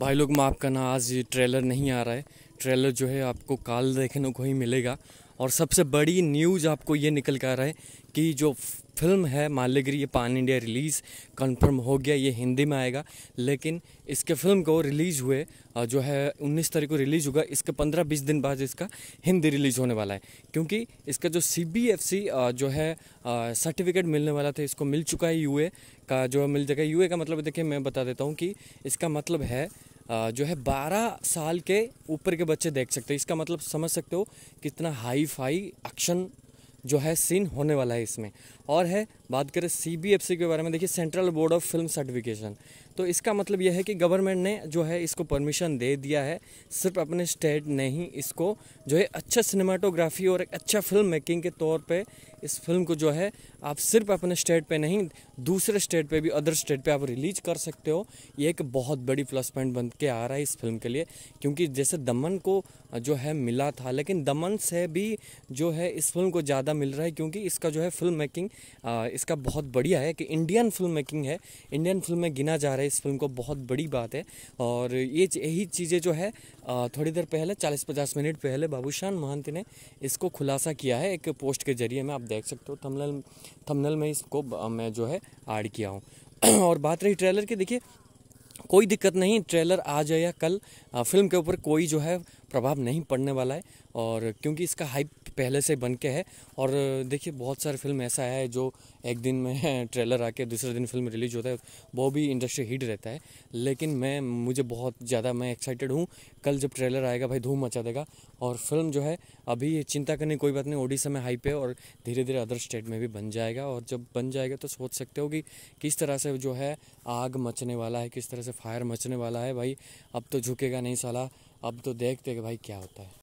भाई लोग माफ़ करना आज ये ट्रेलर नहीं आ रहा है ट्रेलर जो है आपको काल देखने को ही मिलेगा और सबसे बड़ी न्यूज़ आपको ये निकल कर आ रहा है कि जो फिल्म है मालिगिरी ये पान इंडिया रिलीज़ कंफर्म हो गया ये हिंदी में आएगा लेकिन इसके फिल्म को रिलीज़ हुए जो है 19 तारीख को रिलीज़ होगा इसके 15-20 दिन बाद इसका हिंदी रिलीज़ होने वाला है क्योंकि इसका जो सी जो है सर्टिफिकेट मिलने वाला था इसको मिल चुका है यूए का जो मिल जाएगा यूए का मतलब देखिए मैं बता देता हूँ कि इसका मतलब है जो है 12 साल के ऊपर के बच्चे देख सकते हैं इसका मतलब समझ सकते हो कितना हाई फाई एक्शन जो है सीन होने वाला है इसमें और है बात करें सी के बारे में देखिए Central Board of Film Certification तो इसका मतलब यह है कि गवर्नमेंट ने जो है इसको परमिशन दे दिया है सिर्फ अपने स्टेट ने ही इसको जो है अच्छा सिनेमाटोग्राफी और एक अच्छा फिल्म मेकिंग के तौर पे इस फिल्म को जो है आप सिर्फ अपने स्टेट पे नहीं दूसरे स्टेट पे भी अदर स्टेट पे आप रिलीज कर सकते हो ये एक बहुत बड़ी प्लस पॉइंट बन के आ रहा है इस फिल्म के लिए क्योंकि जैसे दमन को जो है मिला था लेकिन दमन से भी जो है इस फिल्म को ज़्यादा फ़ायदा मिल रहा है क्योंकि इसका जो है फिल्म मेकिंग इसका बहुत बढ़िया है कि इंडियन फिल्म मेकिंग है इंडियन फिल्म में गिना जा रहा है इस फिल्म को बहुत बड़ी बात है और ये यही चीज़ें जो है थोड़ी देर पहले चालीस पचास मिनट पहले बाबूशान महंत ने इसको खुलासा किया है एक पोस्ट के जरिए मैं आप देख सकते हो थमनल थमनल में इसको मैं जो है ऐड किया हूँ और बात रही ट्रेलर की देखिए कोई दिक्कत नहीं ट्रेलर आ जाए या कल फिल्म के ऊपर कोई जो है प्रभाव नहीं पड़ने वाला है और क्योंकि इसका हाइप पहले से बन के है और देखिए बहुत सारे फिल्म ऐसा है जो एक दिन में ट्रेलर आके दूसरे दिन फिल्म रिलीज होता है वो भी इंडस्ट्री हिट रहता है लेकिन मैं मुझे बहुत ज़्यादा मैं एक्साइटेड हूँ कल जब ट्रेलर आएगा भाई धूम मचा देगा और फिल्म जो है अभी चिंता करने कोई बात नहीं ओडिशा में हाइप है और धीरे धीरे अदर स्टेट में भी बन जाएगा और जब बन जाएगा तो सोच सकते हो कि किस तरह से जो है आग मचने वाला है किस तरह से फायर मचने वाला है भाई अब तो झुकेगा नहीं साला अब तो देखते कि भाई क्या होता है